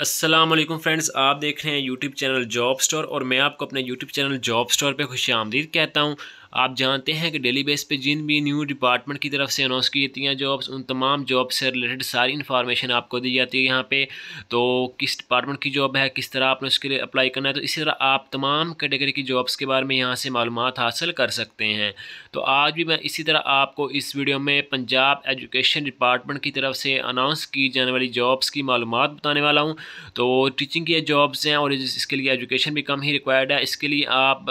Aslam friends आप देख रहे हैं यूट्यूब चैनल जॉब स्टोर और मैं आपको अपने यूट्यूब चैनल जॉब स्टोर पे खुशी आमदीद कहता हूँ आप जानते हैं कि डेली बेस पे जिन भी न्यू डिपार्टमेंट की तरफ से अनाउंस की जाती हैं जॉब्स उन तमाम जॉब से रिलेटेड सारी इन्फॉर्मेशन आपको दी जाती है यहाँ पे तो किस डिपार्टमेंट की जॉब है किस तरह आपने उसके लिए अप्लाई करना है तो इसी तरह आप तमाम कैटेगरी की जॉब्स के बारे में यहाँ से मालूम हासिल कर सकते हैं तो आज भी मैं इसी तरह आपको इस वीडियो में पंजाब एजुकेशन डिपार्टमेंट की तरफ से अनाउंस की जाने वाली जॉब्स की मालूम बताने वाला हूँ तो टीचिंग की जॉब्स हैं और इसके लिए एजुकेशन भी कम ही रिक्वायर्ड है इसके लिए आप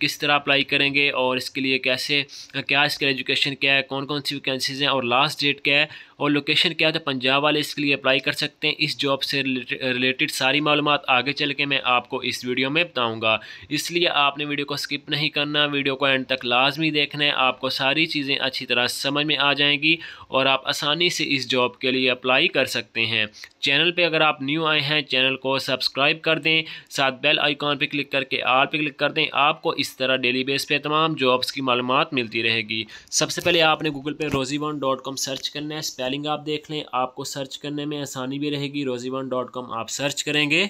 किस तरह अप्लाई करेंगे और इसके लिए कैसे क्या इसके एजुकेशन क्या है कौन कौन सी वैकेंसीज़ हैं और लास्ट डेट क्या है और लोकेशन क्या है तो पंजाब वाले इसके लिए अप्लाई कर सकते हैं इस जॉब से रिलेटेड सारी मालूम आगे चल के मैं आपको इस वीडियो में बताऊँगा इसलिए आपने वीडियो को स्किप नहीं करना वीडियो को एंड तक लाजमी देखना है आपको सारी चीज़ें अच्छी तरह समझ में आ जाएंगी और आप आसानी से इस जॉब के लिए अप्लाई कर सकते हैं चैनल पर अगर आप न्यू आए हैं चैनल को सब्सक्राइब कर दें साथ बेल आइकॉन पर क्लिक करके आर पर क्लिक कर दें आपको इस तरह डेली बेस पे तमाम तमाम जॉब्स की मालूम मिलती रहेगी सबसे पहले आपने गूगल पे रोजी वन डॉट कॉम सर्च करना है स्पेलिंग आप देख लें आपको सर्च करने में आसानी भी रहेगी रोजी वन डॉट कॉम आप सर्च करेंगे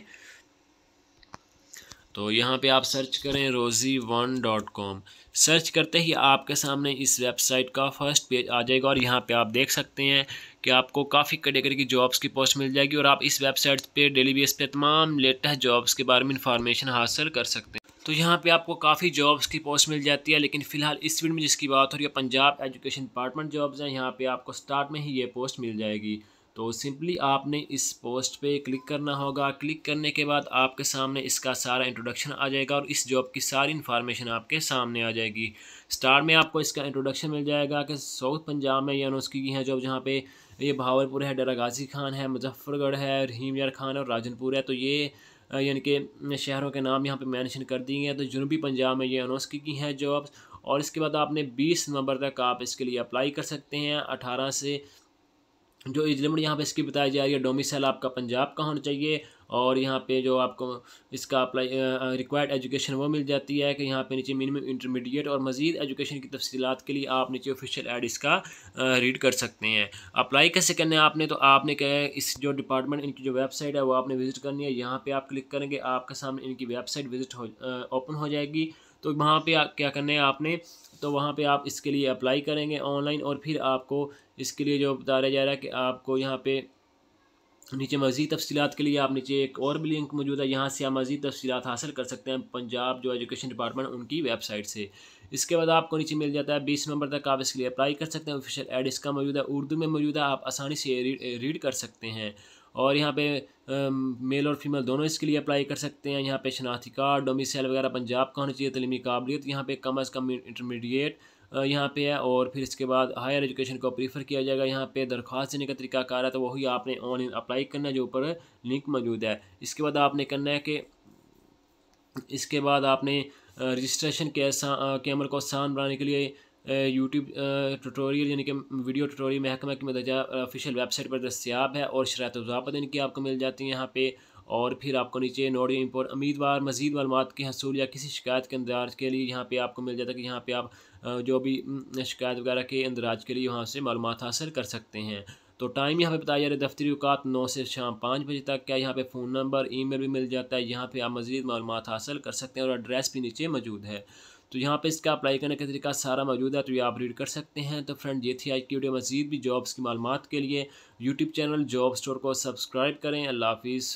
तो यहाँ पे आप सर्च करें रोज़ी वन डॉट कॉम सर्च करते ही आपके सामने इस वेबसाइट का फर्स्ट पेज आ जाएगा और यहाँ पे आप देख सकते हैं कि आपको काफ़ी कैटेगरी की जॉब्स की पोस्ट मिल जाएगी और आप इस वेबसाइट पे डेली बेस पे तमाम लेटेस्ट जॉब्स के बारे में इंफॉर्मेशन हासिल कर सकते हैं तो यहाँ पे आपको काफ़ी जॉब्स की पोस्ट मिल जाती है लेकिन फ़िलहाल इस फील्ड में जिसकी बात हो रही है पंजाब एजुकेशन डिपार्टमेंट जॉब्स हैं यहाँ पे आपको स्टार्ट में ही ये पोस्ट मिल जाएगी तो सिंपली आपने इस पोस्ट पे क्लिक करना होगा क्लिक करने के बाद आपके सामने इसका सारा इंट्रोडक्शन आ जाएगा और इस जॉब की सारी इन्फॉर्मेशन आपके सामने आ जाएगी स्टार्ट में आपको इसका इंट्रोडक्शन मिल जाएगा कि साउथ पंजाब में यानी उसकी की हैं जॉब जहाँ पे ये भावलपुर है डरा गाजी खान है मुजफ्फरगढ़ है रहीम यार खान और राजनपुर है तो ये यानी कि शहरों के नाम यहाँ पे मेंशन कर दिए हैं तो जनूबी पंजाब में ये अनाउंस की हैं जॉब्स और इसके बाद आपने 20 नवंबर तक आप इसके लिए अप्लाई कर सकते हैं 18 से जो एज लिमिट यहाँ पे इसकी बताई जा रही है डोमिसाइल आपका पंजाब का होना चाहिए और यहाँ पे जो आपको इसका अप्लाई रिक्वायर्ड एजुकेशन वो मिल जाती है कि यहाँ पे नीचे मिनिमम इंटरमीडिएट और मजीद एजुकेशन की तफसीत के लिए आप नीचे ऑफिशियल एड इसका रीड कर सकते हैं अप्लाई कैसे करना है आपने तो आपने क्या है इस जो डिपार्टमेंट इनकी जो वेबसाइट है वो आपने विज़िट करनी है यहाँ पर आप क्लिक करेंगे आपके सामने इनकी वेबसाइट विज़िट ओपन हो जाएगी तो वहाँ पे आप क्या करना है आपने तो वहाँ पे आप इसके लिए अप्लाई करेंगे ऑनलाइन और फिर आपको इसके लिए जो बताया जा रहा है कि आपको यहाँ पे नीचे मज़ीद तफसीत के लिए आप नीचे एक और भी लिंक मौजूद है यहाँ से आप मज़ीद तफसीत हासिल कर सकते हैं पंजाब जो एजुकेशन डिपार्टमेंट उनकी वेबसाइट से इसके बाद आपको नीचे मिल जाता है बीस नंबर तक आप इसके लिए अप्लाई कर सकते हैं ऑफिशियल एड इसका मौजूद है उर्दू में मौजूद है आप आसानी से रीड, रीड कर सकते हैं और यहाँ पे मेल और फीमेल दोनों इसके लिए अप्लाई कर सकते हैं यहाँ पे शनाख्ती कार्ड डोमिसल वगैरह पंजाब का होना चाहिए तलीमी काबिलियत यहाँ पे कम अज़ कम इंटरमीडिएट यहाँ पे है और फिर इसके बाद हायर एजुकेशन को प्रीफर किया जाएगा यहाँ पे दरख्वास्त देने का तरीका कार है तो वही आपने ऑनलाइन अप्लाई करना है जो ऊपर लिंक मौजूद है इसके बाद आपने करना है कि इसके बाद आपने रजिस्ट्रेशन के के अमल को आसान बनाने के लिए यूट्यूब ट्यूटोरियल यानी कि वीडियो ट्यूटोरियल महकमा की मदजा ऑफिशियल वेबसाइट पर दस्तियाब है और शरात वापत इनकी आपको मिल जाती है यहाँ पे और फिर आपको नीचे नोडियो इम्पोर्ट उम्मीदवार मजीद मालूम के हसूल या किसी शिकायत के अंदराज के लिए यहाँ पे आपको मिल जाता है कि यहाँ पे आप जो भी शिकायत वगैरह के अंदराज के लिए वहाँ से मालूम हासिल कर सकते हैं तो टाइम यहाँ पे बताया जा रहा है दफ्तरी अवकात नौ से शाम पाँच बजे तक क्या यहाँ पे फ़ोन नंबर ईमेल भी मिल जाता है यहाँ पे आप मज़ीद मालूम हासिल कर सकते हैं और एड्रेस भी नीचे मौजूद है तो यहाँ पे इसका अप्लाई करने का तरीका सारा मौजूद है तो ये आप रीड कर सकते हैं तो फ्रेंड ये थी आज की वीडियो मजीद भी जॉब्स की मालूम के लिए यूट्यूब चैनल जॉब स्टोर को सब्सक्राइब करें अल्लाह हाफिज़